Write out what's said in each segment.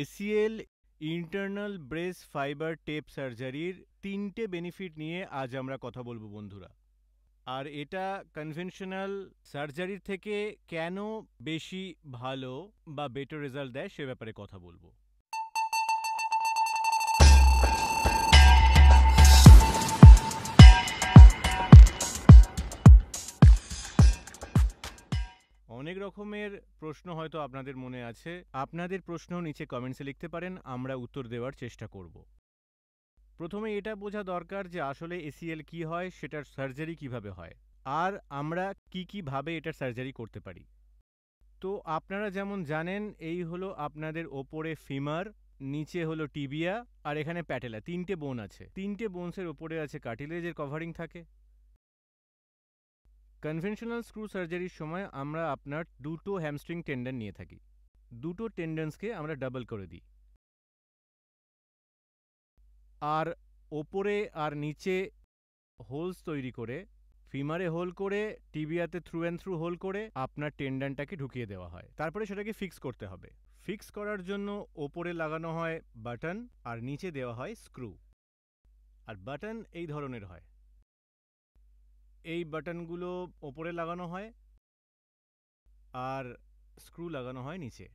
ACL internal brace fibre tape সার্জারির তিনটে benefit নিয়ে আজ আমরা কথা বলবো বন্ধুরা আর এটা কনভেনশনাল সার্জারির থেকে কেন বেশি ভালো বা বেটার রেজাল্ট দেয় সে ব্যাপারে কথা বলবো অনেক রকমের প্রশ্ন হয়তো আপনাদের মনে আছে আপনাদের প্রশ্ন নিচে কমেন্টসে লিখতে পারেন আমরা উত্তর দেওয়ার চেষ্টা করব প্রথমে এটা বোঝা দরকার যে আসলে এসিএল কি হয় সেটার সার্জারি কিভাবে হয় আর আমরা কি কীভাবে এটার সার্জারি করতে পারি তো আপনারা যেমন জানেন এই হলো আপনাদের ওপরে ফিমার নিচে হলো টিবিয়া আর এখানে প্যাটেলা তিনটে বোন আছে তিনটে বোনসের ওপরে আছে কার্টিলেজের কভারিং থাকে কনভেনশনাল স্ক্রু সার্জারির সময় আমরা আপনার দুটো হ্যামস্ট্রিং টেন্ডন নিয়ে থাকি দুটো টেন্ডেন্সকে আমরা ডাবল করে দিই আর ওপরে আর নিচে হোলস তৈরি করে ফিমারে হোল করে টিবিয়াতে থ্রু অ্যান্ড থ্রু হোল করে আপনার টেন্ডানটাকে ঢুকিয়ে দেওয়া হয় তারপরে সেটাকে ফিক্স করতে হবে ফিক্স করার জন্য ওপরে লাগানো হয় বাটন আর নিচে দেওয়া হয় স্ক্রু আর বাটন এই ধরনের হয় এই বাটনগুলো ওপরে লাগানো হয় আর স্ক্রু লাগানো হয় নিচে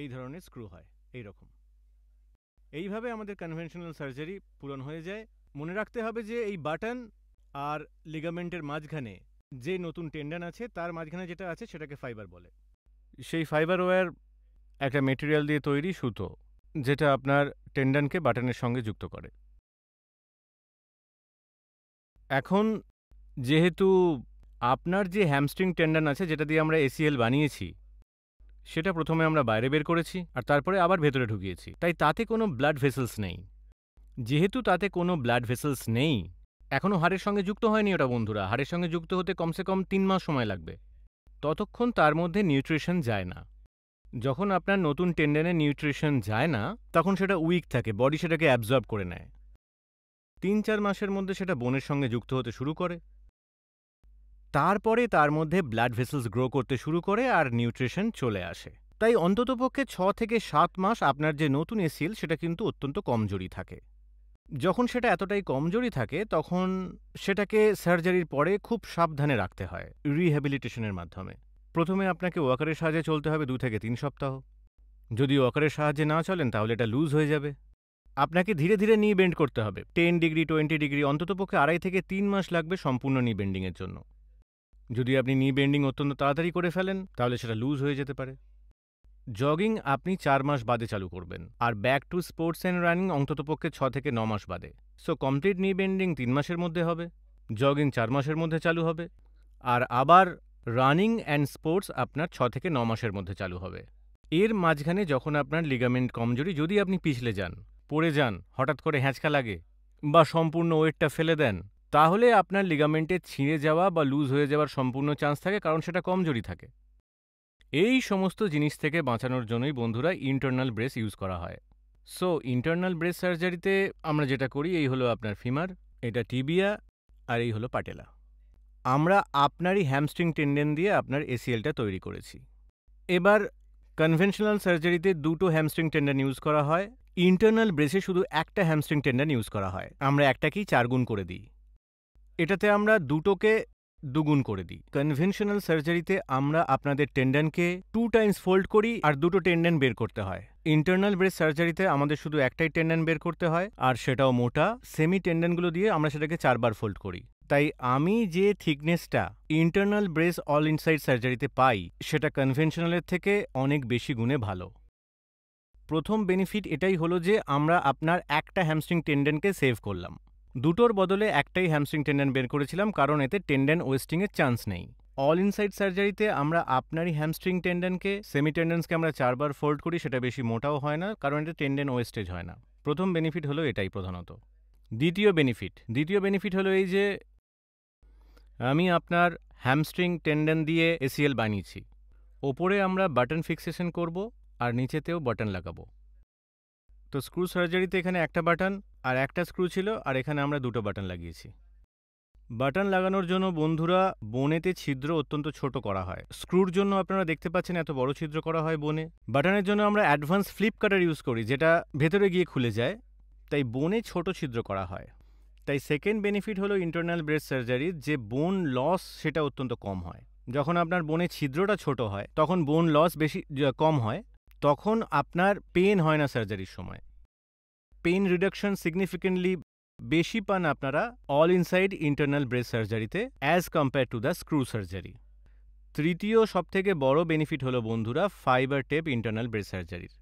এই ধরনের স্ক্রু হয় এই রকম এইভাবে আমাদের কনভেনশনাল সার্জারি পূরণ হয়ে যায় মনে রাখতে হবে যে এই বাটন আর লিগামেন্টের মাঝখানে যে নতুন টেন্ডান আছে তার মাঝখানে যেটা আছে সেটাকে ফাইবার বলে সেই ফাইবার ওয়ার একটা মেটেরিয়াল দিয়ে তৈরি সুতো যেটা আপনার টেন্ডানকে বাটনের সঙ্গে যুক্ত করে এখন যেহেতু আপনার যে হ্যামস্ট্রিং টেন্ডান আছে যেটা দিয়ে আমরা এসিএল বানিয়েছি সেটা প্রথমে আমরা বাইরে বের করেছি আর তারপরে আবার ভেতরে ঢুকিয়েছি তাই তাতে কোনো ব্লাড ভেসেলস নেই যেহেতু তাতে কোনো ব্লাড ভেসেলস নেই এখনও হাড়ের সঙ্গে যুক্ত হয়নি ওটা বন্ধুরা হাড়ের সঙ্গে যুক্ত হতে কমসে কম তিন মাস সময় লাগবে ততক্ষণ তার মধ্যে নিউট্রিশন যায় না যখন আপনার নতুন টেন্ডেনে নিউট্রিশন যায় না তখন সেটা উইক থাকে বডি সেটাকে অ্যাবজর্ব করে নেয় তিন চার মাসের মধ্যে সেটা বোনের সঙ্গে যুক্ত হতে শুরু করে তারপরে তার মধ্যে ব্লাড ভেসেলস গ্রো করতে শুরু করে আর নিউট্রিশন চলে আসে তাই অন্ততপক্ষে ছ থেকে সাত মাস আপনার যে নতুন এসিল সেটা কিন্তু অত্যন্ত কমজোরি থাকে যখন সেটা এতটাই কমজোরি থাকে তখন সেটাকে সার্জারির পরে খুব সাবধানে রাখতে হয় রিহ্যাবিলিটেশনের মাধ্যমে প্রথমে আপনাকে ওয়াকারের সাহায্যে চলতে হবে দু থেকে তিন সপ্তাহ যদি ওয়াকারের সাহায্যে না চলেন তাহলে এটা লুজ হয়ে যাবে আপনাকে ধীরে ধীরে নি বেন্ড করতে হবে টেন ডিগ্রি টোয়েন্টি ডিগ্রি অন্ততপক্ষে আড়াই থেকে তিন মাস লাগবে সম্পূর্ণ নি বেন্ডিংয়ের জন্য যদি আপনি নি বেন্ডিং অত্যন্ত তাড়াতাড়ি করে ফেলেন তাহলে সেটা লুজ হয়ে যেতে পারে জগিং আপনি চার মাস বাদে চালু করবেন আর back to sports and running অন্ততপক্ষে ছ থেকে ন মাস বাদে সো কমপ্লিট নি বেন্ডিং তিন মাসের মধ্যে হবে জগিং চার মাসের মধ্যে চালু হবে আর আবার রানিং অ্যান্ড স্পোর্টস আপনার ছ থেকে ন মাসের মধ্যে চালু হবে এর মাঝখানে যখন আপনার লিগামেন্ট কমজোরি যদি আপনি পিছলে যান পড়ে যান হঠাৎ করে হ্যাঁচকা লাগে বা সম্পূর্ণ ওয়েটটা ফেলে দেন তাহলে আপনার লিগামেন্টে ছিঁড়ে যাওয়া বা লুজ হয়ে যাওয়ার সম্পূর্ণ চান্স থাকে কারণ সেটা কমজোরি থাকে এই সমস্ত জিনিস থেকে বাঁচানোর জন্যই বন্ধুরা ইন্টারনাল ব্রেস ইউজ করা হয় সো ইন্টারনাল ব্রেস সার্জারিতে আমরা যেটা করি এই হলো আপনার ফিমার এটা টিবিয়া আর এই হলো পাটেলা আমরা আপনারই হ্যামস্ট্রিং টেন্ডেন দিয়ে আপনার এসিএলটা তৈরি করেছি এবার কনভেনশনাল সার্জারিতে দুটো হ্যামস্ট্রিং টেন্ডেন ইউজ করা হয় ইন্টারনাল ব্রেসে শুধু একটা হ্যামস্ট্রিং টেন্ডার ইউজ করা হয় আমরা একটাকেই চারগুণ করে দিই এটাতে আমরা দুটোকে দুগুণ করে দিই কনভেনশনাল সার্জারিতে আমরা আপনাদের টেন্ডনকে টু টাইমস ফোল্ড করি আর দুটো টেন্ডেন বের করতে হয় ইন্টারনাল ব্রেস সার্জারিতে আমাদের শুধু একটাই টেন্ডেন বের করতে হয় আর সেটাও মোটা সেমি টেন্ডেনগুলো দিয়ে আমরা সেটাকে চারবার ফোল্ড করি তাই আমি যে থিকনেসটা ইন্টারনাল ব্রেস অল ইনসাইড সার্জারিতে পাই সেটা কনভেনশনালের থেকে অনেক বেশি গুণে ভালো প্রথম বেনিফিট এটাই হলো যে আমরা আপনার একটা হ্যামস্ট্রিং টেন্ডেনকে সেভ করলাম দুটোর বদলে একটাই হ্যামস্ট্রিং টেন্ডেন বের করেছিলাম কারণ এতে টেন্ডেন ওয়েস্টিংয়ের চান্স নেই অল ইনসাইড সার্জারিতে আমরা আপনারই হ্যামস্ট্রিং টেন্ডেনকে সেমি টেন্ডেন্সকে আমরা চারবার ফোল্ড করি সেটা বেশি মোটাও হয় না কারণ এটা টেন্ডেন ওয়েস্টেজ হয় না প্রথম বেনিফিট হলো এটাই প্রধানত দ্বিতীয় বেনিফিট দ্বিতীয় বেনিফিট হলো এই যে আমি আপনার হ্যামস্ট্রিং টেন্ডেন দিয়ে এসিএল বানিয়েছি ওপরে আমরা বাটন ফিক্সেশন করব আর নিচেতেও বাটন লাগাবো তো স্ক্রু সার্জারিতে এখানে একটা বাটন আর একটা স্ক্রু ছিল আর এখানে আমরা দুটো বাটন লাগিয়েছি বাটন লাগানোর জন্য বন্ধুরা বনেতে ছিদ্র অত্যন্ত ছোট করা হয় স্ক্রুর জন্য আপনারা দেখতে পাচ্ছেন এত বড় ছিদ্র করা হয় বনে বাটনের জন্য আমরা অ্যাডভান্স ফ্লিপ কাটার ইউজ করি যেটা ভেতরে গিয়ে খুলে যায় তাই বনে ছোট ছিদ্র করা হয় তাই সেকেন্ড বেনিফিট হলো ইন্টারনাল ব্রেস্ট সার্জারির যে বোন লস সেটা অত্যন্ত কম হয় যখন আপনার বনে ছিদ্রটা ছোট হয় তখন বোন লস বেশি কম হয় তখন আপনার পেন হয় না সার্জারির সময় পেন রিডাকশন সিগনিফিকেন্টলি বেশি পান আপনারা অল ইনসাইড ইন্টারনাল ব্রেস সার্জারিতে as compare to the screw surgery তৃতীয় সবথেকে বড় বেনিফিট হলো বন্ধুরা ফাইবার টেপ ইন্টারনাল ব্রেস সার্জারির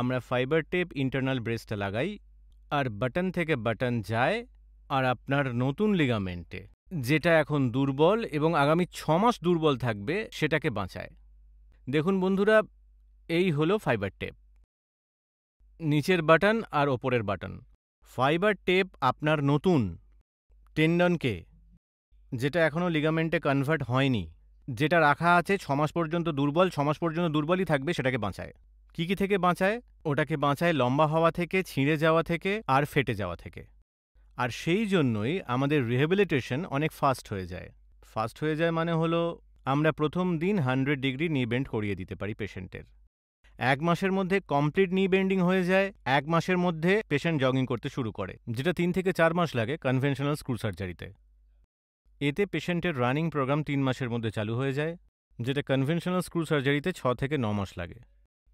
আমরা ফাইবার টেপ ইন্টারনাল ব্রেসটা লাগাই আর বাটন থেকে বাটন যায় আর আপনার নতুন লিগামেন্টে যেটা এখন দুর্বল এবং আগামী ছ মাস দুর্বল থাকবে সেটাকে বাঁচায় দেখুন বন্ধুরা এই হল ফাইবার টেপ নিচের বাটন আর ওপরের বাটন ফাইবার টেপ আপনার নতুন টেন্ডনকে যেটা এখনও লিগামেন্টে কনভার্ট হয়নি যেটা রাখা আছে ছমাস পর্যন্ত দুর্বল ছমাস পর্যন্ত দুর্বলই থাকবে সেটাকে বাঁচায় কি কি থেকে বাঁচায় ওটাকে বাঁচায় লম্বা হওয়া থেকে ছিঁড়ে যাওয়া থেকে আর ফেটে যাওয়া থেকে আর সেই জন্যই আমাদের রিহেবিলিটেশন অনেক ফাস্ট হয়ে যায় ফাস্ট হয়ে যায় মানে হলো আমরা প্রথম দিন হান্ড্রেড ডিগ্রি নিবেন্ট করিয়ে দিতে পারি পেশেন্টের এক মাসের মধ্যে কমপ্লিট নি বেন্ডিং হয়ে যায় এক মাসের মধ্যে পেশেন্ট জগিং করতে শুরু করে যেটা তিন থেকে চার মাস লাগে কনভেনশনাল স্ক্রু সার্জারিতে এতে পেশেন্টের রানিং প্রোগ্রাম তিন মাসের মধ্যে চালু হয়ে যায় যেটা কনভেনশনাল স্ক্রু সার্জারিতে ছ থেকে ন মাস লাগে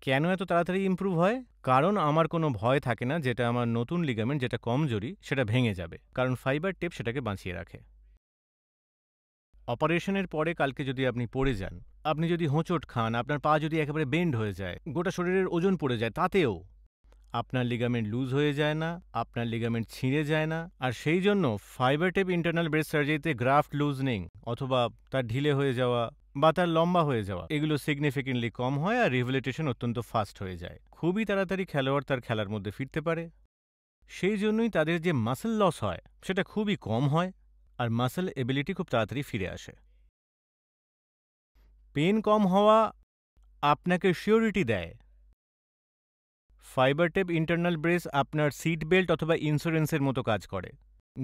কেন এত তাড়াতাড়ি ইম্প্রুভ হয় কারণ আমার কোনো ভয় থাকে না যেটা আমার নতুন লিগামেন্ট যেটা কমজোরি সেটা ভেঙে যাবে কারণ ফাইবার টেপ সেটাকে বাঁচিয়ে রাখে অপারেশনের পরে কালকে যদি আপনি পড়ে যান আপনি যদি হোঁচট খান আপনার পা যদি একেবারে বেন্ড হয়ে যায় গোটা শরীরের ওজন পড়ে যায় তাতেও আপনার লিগামেন্ট লুজ হয়ে যায় না আপনার লিগামেন্ট ছিঁড়ে যায় না আর সেই জন্য ফাইবার টেপ ইন্টারনাল ব্রেস সার্জারিতে গ্রাফট লুজনিং অথবা তার ঢিলে হয়ে যাওয়া বা তার লম্বা হয়ে যাওয়া এগুলো সিগনিফিকেন্টলি কম হয় আর রিহেবিলিটেশন অত্যন্ত ফাস্ট হয়ে যায় খুবই তাড়াতাড়ি খেলোয়াড় তার খেলার মধ্যে ফিরতে পারে সেই জন্যই তাদের যে মাসেল লস হয় সেটা খুবই কম হয় আর মাসেল এবিলিটি খুব তাড়াতাড়ি ফিরে আসে পেন কম হওয়া আপনাকে শিওরিটি দেয় ফাইবার টেপ ইন্টারনাল ব্রেস আপনার সিট বেল্ট অথবা ইন্স্যুরেন্সের মতো কাজ করে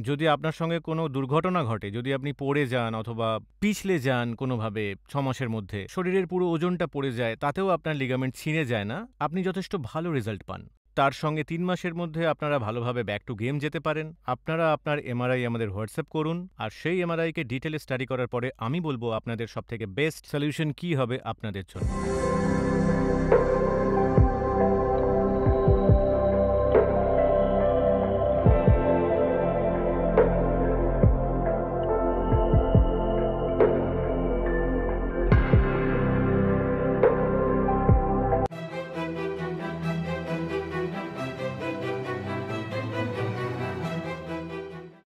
যদি আপনার সঙ্গে কোনো দুর্ঘটনা ঘটে যদি আপনি পড়ে যান অথবা পিছলে যান কোনোভাবে ছ মাসের মধ্যে শরীরের পুরো ওজনটা পড়ে যায় তাতেও আপনার লিগামেন্ট ছিঁড়ে যায় না আপনি যথেষ্ট ভালো রেজাল্ট পান তার সঙ্গে তিন মাসের মধ্যে আপনারা ভালোভাবে ব্যাক টু গেম যেতে পারেন আপনারা আপনার এমআরআই আমাদের হোয়াটসঅ্যাপ করুন আর সেই এমআরআইকে ডিটেলে স্টাডি করার পরে আমি বলবো আপনাদের সবথেকে বেস্ট সলিউশন কি হবে আপনাদের জন্য